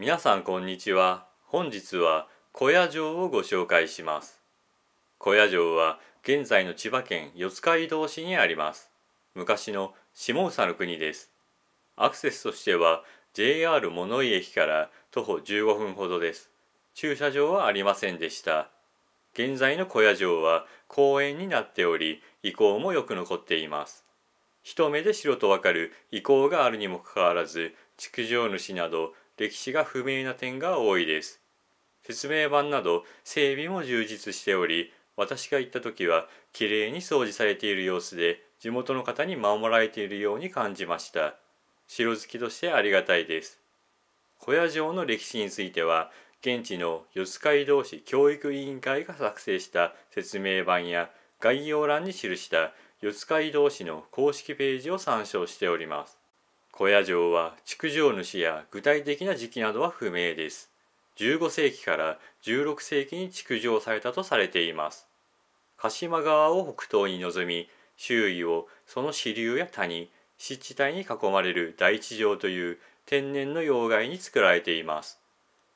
皆さんこんにちは本日は小屋城をご紹介します小屋城は現在の千葉県四街道市にあります昔の下総の国ですアクセスとしては JR 物井駅から徒歩15分ほどです駐車場はありませんでした現在の小屋城は公園になっており遺構もよく残っています一目で白とわかる遺構があるにもかかわらず築城主など歴史が不明な点が多いです説明板など整備も充実しており私が行った時は綺麗に掃除されている様子で地元の方に守られているように感じました城好きとしてありがたいです小屋城の歴史については現地の四街道市教育委員会が作成した説明板や概要欄に記した四街道市の公式ページを参照しております小屋城は築城主や具体的な時期などは不明です。15世紀から16世紀に築城されたとされています。鹿島川を北東に望み、周囲をその支流や谷、湿地帯に囲まれる大地上という天然の要害に作られています。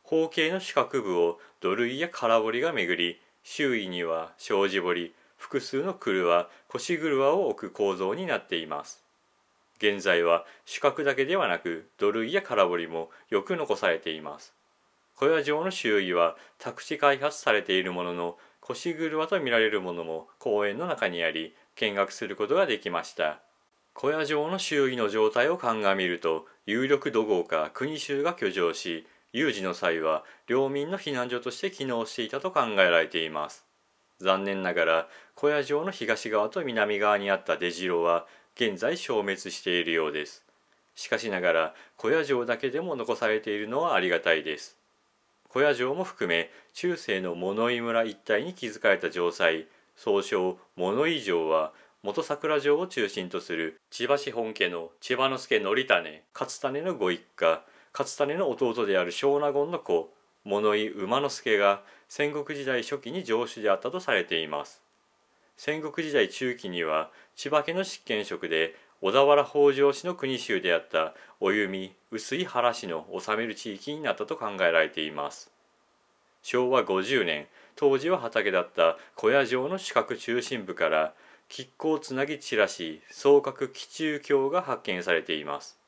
方形の四角部を土塁や空堀が巡り、周囲には障子堀、複数の車、腰車を置く構造になっています。現在は主角だけではなく土塁や空堀もよく残されています小屋城の周囲は宅地開発されているものの腰車と見られるものも公園の中にあり見学することができました小屋城の周囲の状態を鑑みると有力土豪か国衆が居城し有事の際は領民の避難所として機能していたと考えられています残念ながら小屋城の東側と南側にあった出城は現在消滅しているようですしかしながら小屋城だけでも残されているのはありがたいです小屋城も含め中世の物井村一帯に築かれた城塞総称物井城は元桜城を中心とする千葉市本家の千葉之助則種勝種のご一家勝種の弟である小納言の子物井馬之助が戦国時代初期に城主であったとされています戦国時代中期には千葉家の執権職で小田原北条氏の国衆であったお弓薄い原氏の治める地域になったと考えられています昭和50年当時は畑だった小屋城の四角中心部から亀甲をつなぎ散らし総角基中橋が発見されています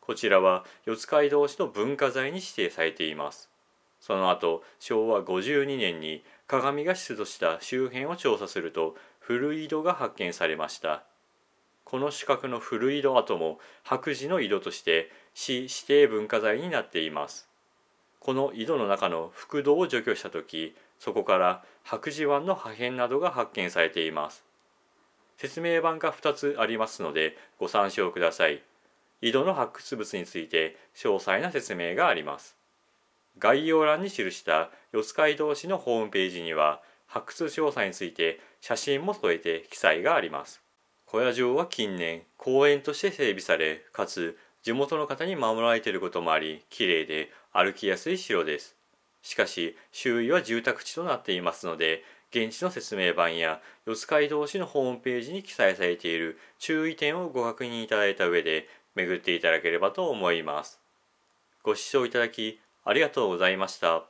こちらは四街道市の文化財に指定されていますその後昭和52年に鏡が出土した周辺を調査すると古井戸が発見されましたこの四角の古井戸跡も白磁の井戸として市指定文化財になっていますこの井戸の中の副土を除去した時そこから白磁湾の破片などが発見されています説明版が2つありますのでご参照ください井戸の発掘物について詳細な説明があります概要欄に記した四街道市のホームページには発掘調査について写真も添えて記載があります小屋城は近年公園として整備されかつ地元の方に守られていることもあり綺麗で歩きやすい城ですしかし周囲は住宅地となっていますので現地の説明板や四街道市のホームページに記載されている注意点をご確認いただいた上で巡っていただければと思いますご視聴いただきありがとうございました。